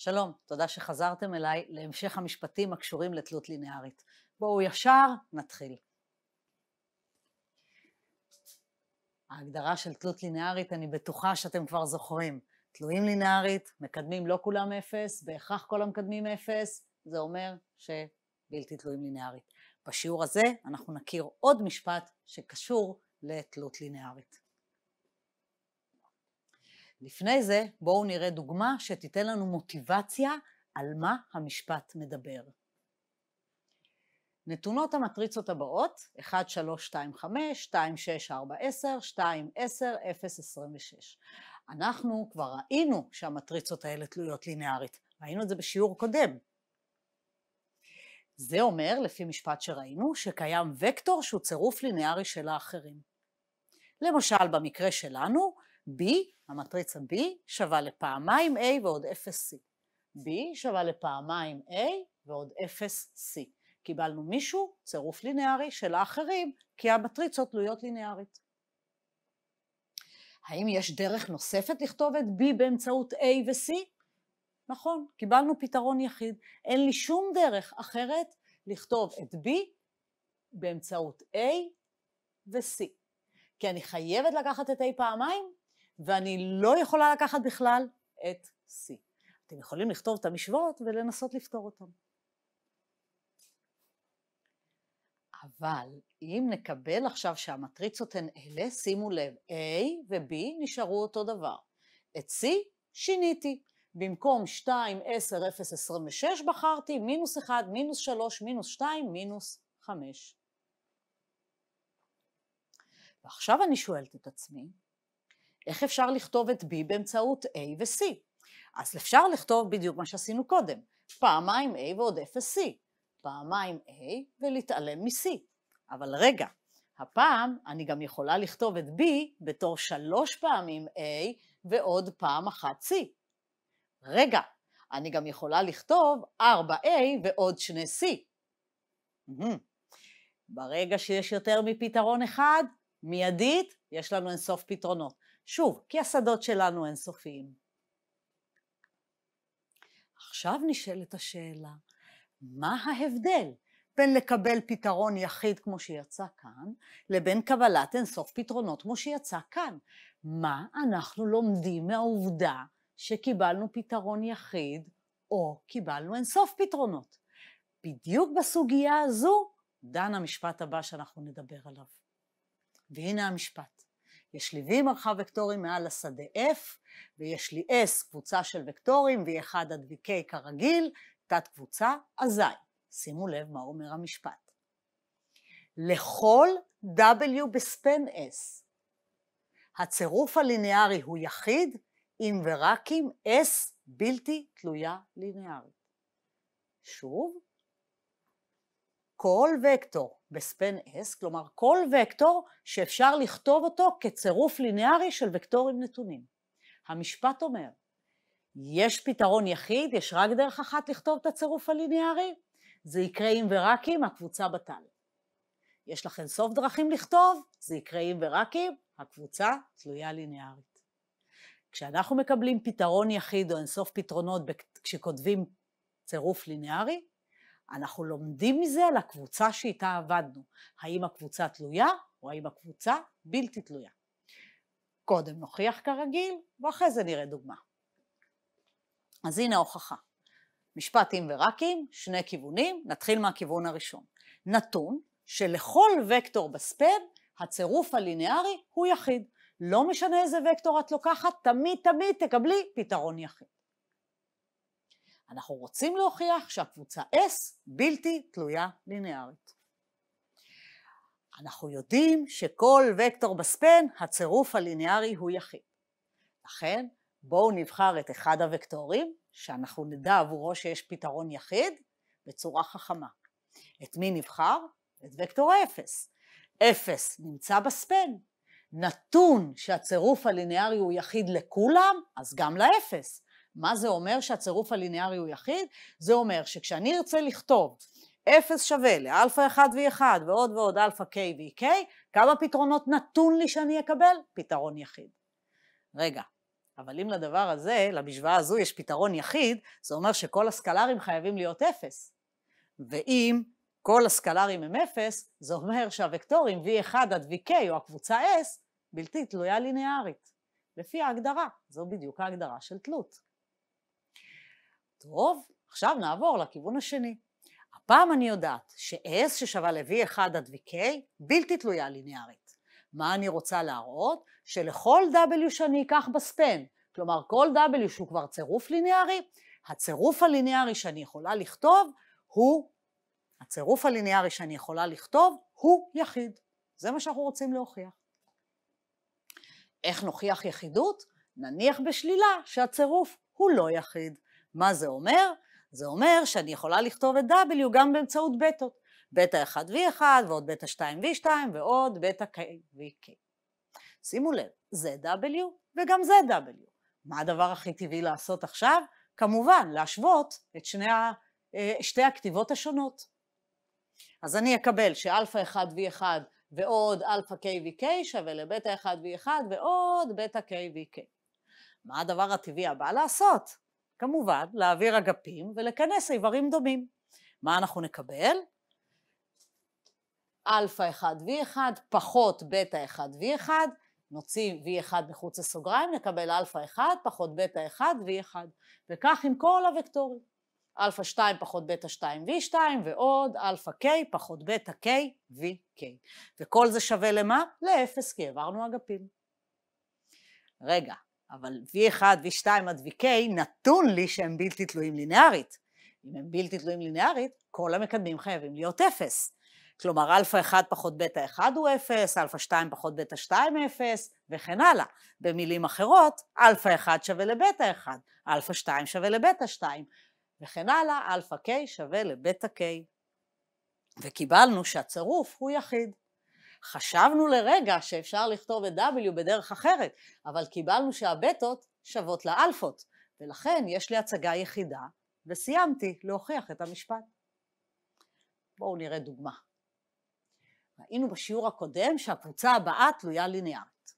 שלום, תודה שחזרתם אליי להמשך המשפטים הקשורים לתלות לינארית. בואו ישר נתחיל. ההגדרה של תלות לינארית, אני בטוחה שאתם כבר זוכרים. תלויים לינארית, מקדמים לא כולם אפס, בהכרח כל המקדמים אפס, זה אומר שבלתי תלויים לינארית. בשיעור הזה אנחנו נכיר עוד משפט שקשור לתלות לינארית. לפני זה, בואו נראה דוגמה שתיתן לנו מוטיבציה על מה המשפט מדבר. נתונות המטריצות הבאות 1, 3, 2, 5, 2, 6, 4, 10, 2, 10, 0, 26. אנחנו כבר ראינו שהמטריצות האלה תלויות לינארית, ראינו את זה בשיעור קודם. זה אומר, לפי משפט שראינו, שקיים וקטור שהוא צירוף לינארי של האחרים. למשל, במקרה שלנו, B, המטריצה B שווה לפעמיים A ועוד 0C. B שווה לפעמיים A ועוד 0C. קיבלנו מישהו, צירוף לינארי של האחרים, כי המטריצות תלויות לינארית. האם יש דרך נוספת לכתוב את B באמצעות A ו-C? נכון, קיבלנו פתרון יחיד. אין לי שום דרך אחרת לכתוב את B באמצעות A ו-C. כי אני חייבת לקחת את A פעמיים ואני לא יכולה לקחת בכלל את C. אתם יכולים לכתוב את המשוואות ולנסות לפתור אותן. אבל אם נקבל עכשיו שהמטריצות הן אלה, שימו לב, A ו-B נשארו אותו דבר. את C שיניתי. במקום 2, 10, 0, 26 בחרתי מינוס 1, מינוס 3, מינוס 2, מינוס 5. ועכשיו אני שואלת את עצמי, איך אפשר לכתוב את B באמצעות A ו-C? אז אפשר לכתוב בדיוק מה שעשינו קודם, פעמיים A ועוד 0C, פעמיים A ולהתעלם מ-C. אבל רגע, הפעם אני גם יכולה לכתוב את B בתור שלוש פעמים A ועוד פעם אחת C. רגע, אני גם יכולה לכתוב 4A ועוד שני C. ברגע שיש יותר מפתרון אחד, מיידית, יש לנו אינסוף פתרונות. שוב, כי השדות שלנו אינסופיים. עכשיו נשאלת השאלה, מה ההבדל בין לקבל פתרון יחיד כמו שיצא כאן, לבין קבלת אינסוף פתרונות כמו שיצא כאן? מה אנחנו לומדים מהעובדה שקיבלנו פתרון יחיד או קיבלנו אינסוף פתרונות? בדיוק בסוגיה הזו דן המשפט הבא שאנחנו נדבר עליו. והנה המשפט. יש לי V מרחב וקטורים מעל השדה F, ויש לי S קבוצה של וקטורים, V1 עד VK כרגיל, תת קבוצה, אזי. שימו לב מה אומר המשפט. לכל W בספן S, הצירוף הלינארי הוא יחיד, אם ורק אם S בלתי תלויה לינארית. שוב, כל וקטור בספן S, כלומר כל וקטור שאפשר לכתוב אותו כצירוף ליניארי של וקטורים נתונים. המשפט אומר, יש פתרון יחיד, יש רק דרך אחת לכתוב את הצירוף הליניארי, זה יקרה אם ורק אם הקבוצה בטל יש לך אינסוף דרכים לכתוב, זה יקרה אם ורק אם הקבוצה תלויה ליניארית. כשאנחנו מקבלים פתרון יחיד או אינסוף פתרונות כשכותבים צירוף ליניארי, אנחנו לומדים מזה על הקבוצה שאיתה עבדנו, האם הקבוצה תלויה או האם הקבוצה בלתי תלויה. קודם נוכיח כרגיל, ואחרי זה נראה דוגמה. אז הנה ההוכחה. משפט אם ורק אם, שני כיוונים, נתחיל מהכיוון הראשון. נתון שלכל וקטור בספד הצירוף הלינארי הוא יחיד. לא משנה איזה וקטור את לוקחת, תמיד תמיד תקבלי פתרון יחיד. אנחנו רוצים להוכיח שהקבוצה S בלתי תלויה לינארית. אנחנו יודעים שכל וקטור בספן, הצירוף הליניארי הוא יחיד. לכן, בואו נבחר את אחד הוקטורים, שאנחנו נדע עבורו שיש פתרון יחיד, בצורה חכמה. את מי נבחר? את וקטור האפס. אפס נמצא בספן. נתון שהצירוף הליניארי הוא יחיד לכולם, אז גם לאפס. מה זה אומר שהצירוף הליניארי הוא יחיד? זה אומר שכשאני ארצה לכתוב 0 שווה לאלפא 1 ו-1 ועוד ועוד אלפא k ו-k, כמה פתרונות נתון לי שאני אקבל? פתרון יחיד. רגע, אבל אם לדבר הזה, למשוואה הזו יש פתרון יחיד, זה אומר שכל הסקלרים חייבים להיות 0. ואם כל הסקלרים הם 0, זה אומר שהוקטורים v1 עד vk או הקבוצה s בלתי תלויה ליניארית. לפי ההגדרה, זו בדיוק ההגדרה של תלות. טוב, עכשיו נעבור לכיוון השני. הפעם אני יודעת ש-S ששווה ל-V1 עד VK בלתי תלויה ליניארית. מה אני רוצה להראות? שלכל W שאני אקח בספן, כלומר כל W שהוא כבר צירוף ליניארי, הצירוף הליניארי שאני יכולה לכתוב הוא, הצירוף הליניארי שאני יכולה לכתוב הוא יחיד. זה מה שאנחנו רוצים להוכיח. איך נוכיח יחידות? נניח בשלילה שהצירוף הוא לא יחיד. מה זה אומר? זה אומר שאני יכולה לכתוב את W גם באמצעות בטות. בטא 1 V1 ועוד בטא 2 V2 ועוד בטא K VK. שימו לב, זה W וגם זה W. מה הדבר הכי טבעי לעשות עכשיו? כמובן, להשוות את שני ה, אה, שתי הכתיבות השונות. אז אני אקבל שאלפא 1 V1 ועוד אלפא K KVK שווה לבטא 1 V1 ועוד בטא K KVK. מה הדבר הטבעי הבא לעשות? כמובן, להעביר אגפים ולכנס איברים דומים. מה אנחנו נקבל? alpha 1v1 פחות בטא 1v1, נוציא v1 מחוץ לסוגריים, נקבל alpha 1 פחות בטא 1 v1, וכך עם כל הוקטורים. alpha 2 פחות בטא 2 v2 ועוד alpha k פחות בטא k vk. וכל זה שווה למה? לאפס, כי העברנו אגפים. רגע, אבל V1, V2 עד VK נתון לי שהם בלתי תלויים לינארית. אם הם בלתי תלויים לינארית, כל המקדמים חייבים להיות אפס. כלומר, אלפא 1 פחות בטא 1 הוא 0, אלפא 2 פחות בטא 2 הוא 0, וכן הלאה. במילים אחרות, אלפא 1 שווה לבטא 1, אלפא 2 שווה לבטא 2, וכן הלאה, אלפא K שווה לבטא K. וקיבלנו שהצירוף הוא יחיד. חשבנו לרגע שאפשר לכתוב את W בדרך אחרת, אבל קיבלנו שהבטות שוות לאלפות, ולכן יש לי הצגה יחידה, וסיימתי להוכיח את המשפט. בואו נראה דוגמה. ראינו בשיעור הקודם שהקבוצה הבאה תלויה ליניארית.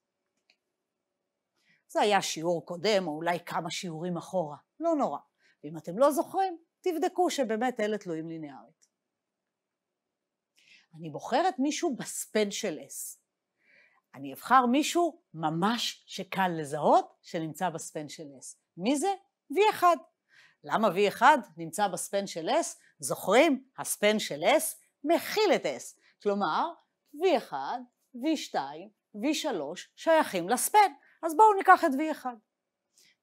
זה היה שיעור קודם, או אולי כמה שיעורים אחורה, לא נורא. ואם אתם לא זוכרים, תבדקו שבאמת אלה תלויים ליניארית. אני בוחרת מישהו בספד של S. אני אבחר מישהו ממש שקל לזהות, שנמצא בספן של S. מי זה? V1. למה V1 נמצא בספן של S? זוכרים? הספן של S מכיל את S. כלומר, V1, V2, V3 שייכים לספן. אז בואו ניקח את V1.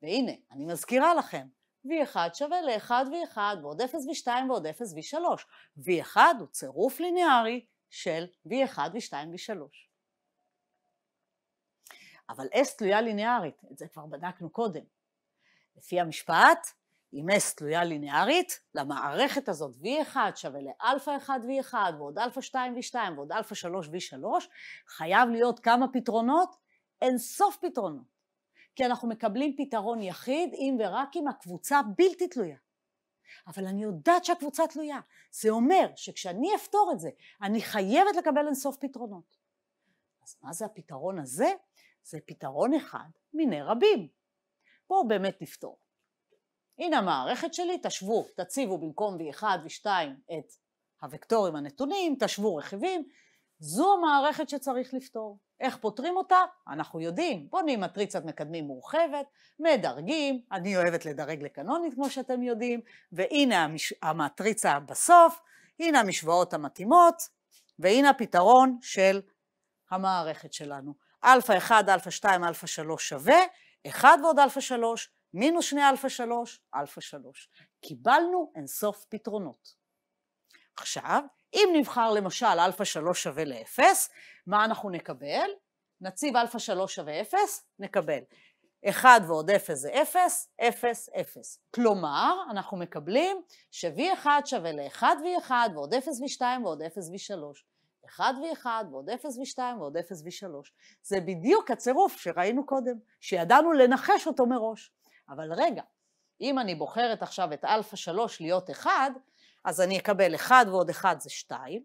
והנה, אני מזכירה לכם, V1 שווה ל-1 v 1 ועוד 0 v 2 ועוד 0 v 3 V1 הוא צירוף ליניארי של V1 v 2 v 3 אבל S תלויה ליניארית, את זה כבר בדקנו קודם. לפי המשפט, אם S תלויה ליניארית, למערכת הזאת V1 שווה לאלפא 1 V1 ועוד אלפא 2 V2 ועוד אלפא 3 V3, חייב להיות כמה פתרונות? אין סוף פתרונות. כי אנחנו מקבלים פתרון יחיד אם ורק אם הקבוצה בלתי תלויה. אבל אני יודעת שהקבוצה תלויה. זה אומר שכשאני אפתור את זה, אני חייבת לקבל אינסוף פתרונות. אז מה זה הפתרון הזה? זה פתרון אחד מיני רבים. בואו באמת נפתור. הנה המערכת שלי, תשוו, תציבו במקום V1 v 2 את הוקטורים הנתונים, תשוו רכיבים, זו המערכת שצריך לפתור. איך פותרים אותה? אנחנו יודעים. בונים מטריצת מקדמים מורחבת, מדרגים, אני אוהבת לדרג לקנונית כמו שאתם יודעים, והנה המש... המטריצה בסוף, הנה המשוואות המתאימות, והנה הפתרון של המערכת שלנו. אלפא 1, אלפא 2, אלפא 3 שווה 1 ועוד אלפא 3, מינוס 2 אלפא 3, אלפא 3. קיבלנו אינסוף פתרונות. עכשיו, אם נבחר למשל אלפא 3 שווה ל-0, מה אנחנו נקבל? נציב אלפא 3 שווה 0, נקבל 1 ועוד 0 זה 0, 0, 0. כלומר, אנחנו מקבלים ש-V1 שווה ל-1 V1 ועוד 0 V2 ועוד 0 V3. 1 1 ועוד 0 V2 ועוד 0 V3. זה בדיוק הצירוף שראינו קודם, שידענו לנחש אותו מראש. אבל רגע, אם אני בוחרת עכשיו את אלפא 3 להיות 1, אז אני אקבל 1 ועוד 1 זה 2,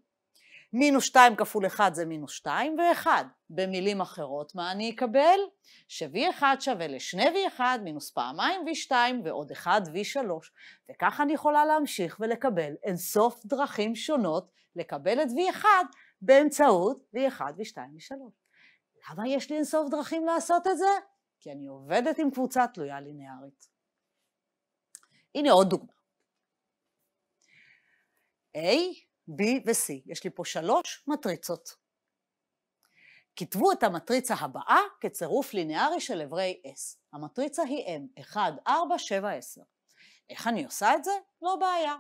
מינוס 2 כפול 1 זה מינוס 2 ו-1. במילים אחרות, מה אני אקבל? ש-V1 שווה ל-2V1 מינוס פעמיים V2 ועוד 1V3. וכך אני יכולה להמשיך ולקבל אינסוף דרכים שונות לקבל את V1 באמצעות V1, V2, V3. למה יש לי אינסוף דרכים לעשות את זה? כי אני עובדת עם קבוצה תלויה לינארית. הנה עוד דוגמה. A B ו-C. יש לי פה שלוש מטריצות. כתבו את המטריצה הבאה כצירוף ליניארי של אברי S. המטריצה היא M, 1, 4, 7, 10. איך אני עושה את זה? לא בעיה.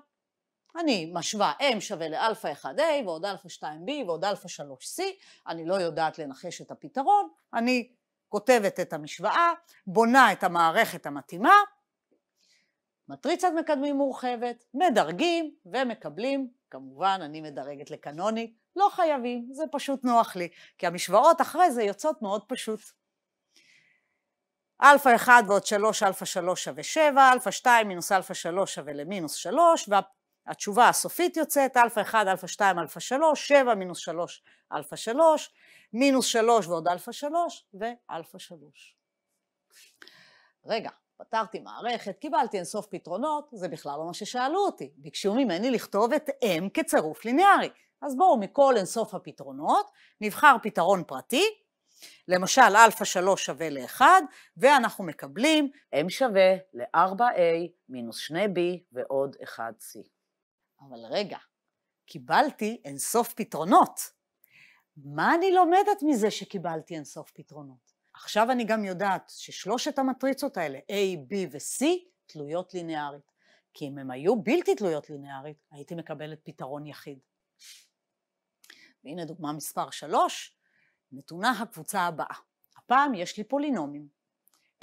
אני משווה M שווה לאלפא 1A ועוד אלפא 2B ועוד אלפא 3C, אני לא יודעת לנחש את הפתרון, אני כותבת את המשוואה, בונה את המערכת המתאימה, מטריצת מקדמים מורחבת, מדרגים ומקבלים, כמובן אני מדרגת לקנוני, לא חייבים, זה פשוט נוח לי, כי המשוואות אחרי זה יוצאות מאוד פשוט. אלפא 1 ועוד 3, אלפא 3 שווה 7, אלפא 2 מינוס אלפא 3 שווה למינוס 3, והתשובה הסופית יוצאת, אלפא 1, אלפא 2, אלפא 3, 7 מינוס 3, אלפא 3, מינוס 3 ועוד אלפא 3, ואלפא 3. רגע, פתרתי מערכת, קיבלתי אינסוף פתרונות, זה בכלל לא מה ששאלו אותי. ביקשו ממני לכתוב את M כצירוף ליניארי. אז בואו מכל אינסוף הפתרונות, נבחר פתרון פרטי, למשל Alpha 3 שווה ל-1, ואנחנו מקבלים M שווה ל-4A מינוס 2B ועוד 1C. אבל רגע, קיבלתי אינסוף פתרונות. מה אני לומדת מזה שקיבלתי אינסוף פתרונות? עכשיו אני גם יודעת ששלושת המטריצות האלה, A, B ו-C, תלויות לינארית. כי אם הן היו בלתי תלויות לינארית, הייתי מקבלת פתרון יחיד. והנה דוגמה מספר 3, נתונה הקבוצה הבאה. הפעם יש לי פולינומים.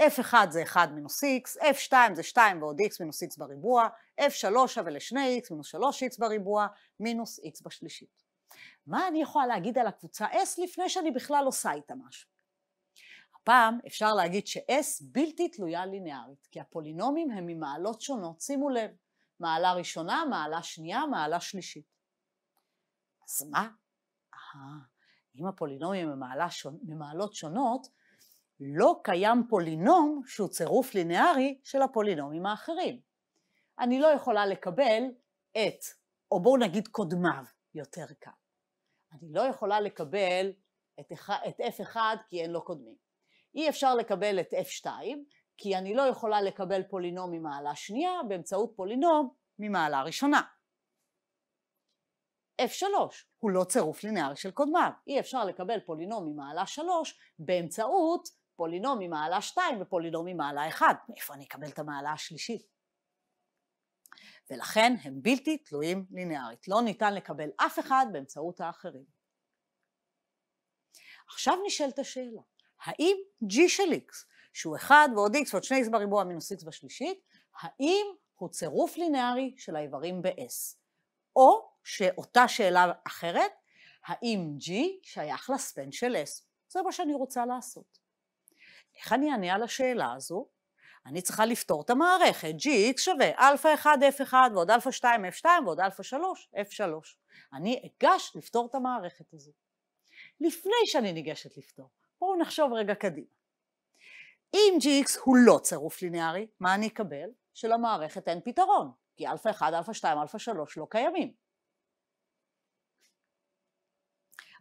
F1 זה 1 מינוס x, F2 זה 2 ועוד x מינוס x בריבוע, F3 שווה לשני x מינוס 3x בריבוע, מינוס x בשלישית. מה אני יכולה להגיד על הקבוצה S לפני שאני בכלל עושה איתה משהו? הפעם אפשר להגיד ש-S בלתי תלויה לינארית, כי הפולינומים הם ממעלות שונות, שימו לב, מעלה ראשונה, מעלה שנייה, מעלה שלישית. אז מה? אה, אם הפולינומים הם ממעלות שונות, לא קיים פולינום שהוא צירוף לינארי של הפולינומים האחרים. אני לא יכולה לקבל את, או בואו נגיד קודמיו, יותר קל. אני לא יכולה לקבל את, את F1 כי אין לו קודמים. אי אפשר לקבל את f2, כי אני לא יכולה לקבל פולינום ממעלה שנייה באמצעות פולינום ממעלה ראשונה. f3 הוא לא צירוף לינארי של קודמיו, אי אפשר לקבל פולינום ממעלה 3 באמצעות פולינום ממעלה 2 ופולינום ממעלה 1, מאיפה אני אקבל את המעלה השלישית? ולכן הם בלתי תלויים לינארית, לא ניתן לקבל אף אחד באמצעות האחרים. עכשיו נשאלת השאלה, האם g של x, שהוא 1 ועוד x ועוד 2x בריבוע מינוס x בשלישית, האם הוא צירוף לינארי של האיברים ב-s? או שאותה שאלה אחרת, האם g שייך לספן של s? זה מה שאני רוצה לעשות. איך אני אענה על השאלה הזו? אני צריכה לפתור את המערכת, gx שווה אלפא 1 f1 ועוד אלפא 2 f2 ועוד אלפא 3 f3. אני אגש לפתור את המערכת הזו. לפני שאני ניגשת לפתור, בואו נחשוב רגע קדימה. אם gx הוא לא צירוף ליניארי, מה אני אקבל? שלמערכת אין פתרון, כי אלפא 1, אלפא 2, אלפא 3 לא קיימים.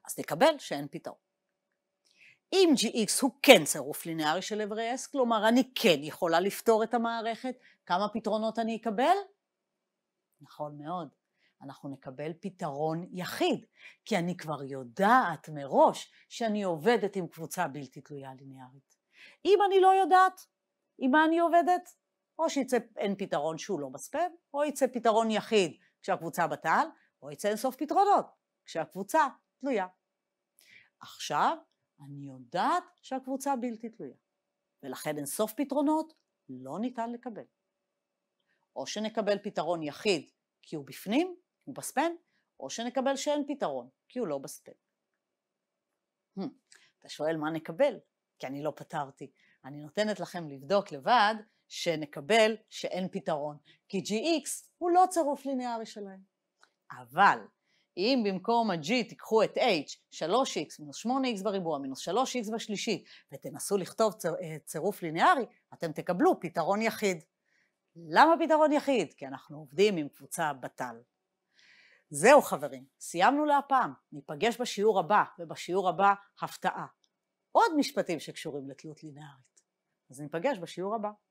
אז נקבל שאין פתרון. אם gx הוא כן צירוף ליניארי של אברי s, כלומר אני כן יכולה לפתור את המערכת, כמה פתרונות אני אקבל? נכון מאוד, אנחנו נקבל פתרון יחיד, כי אני כבר יודעת מראש שאני עובדת עם קבוצה בלתי תלויה ליניארית. אם אני לא יודעת עם מה אני עובדת, או שיצא אין פתרון שהוא לא מספק, או יצא פתרון יחיד כשהקבוצה בתעל, או יצא אינסוף פתרונות כשהקבוצה תלויה. עכשיו אני יודעת שהקבוצה בלתי תלויה, ולכן אינסוף פתרונות לא ניתן לקבל. או שנקבל פתרון יחיד כי הוא בפנים, הוא בספן, או שנקבל שאין פתרון, כי הוא לא בספן. Hmm, אתה שואל מה נקבל, כי אני לא פתרתי. אני נותנת לכם לבדוק לבד שנקבל שאין פתרון, כי gx הוא לא צירוף ליניארי שלהם. אבל אם במקום ה-g תיקחו את h, 3x מינוס 8x בריבוע מינוס 3x בשלישית, ותנסו לכתוב ציר, אה, צירוף ליניארי, אתם תקבלו פתרון יחיד. למה פתרון יחיד? כי אנחנו עובדים עם קבוצה בת"ל. זהו חברים, סיימנו להפעם, ניפגש בשיעור הבא, ובשיעור הבא הפתעה. עוד משפטים שקשורים לתלות לינארית. אז ניפגש בשיעור הבא.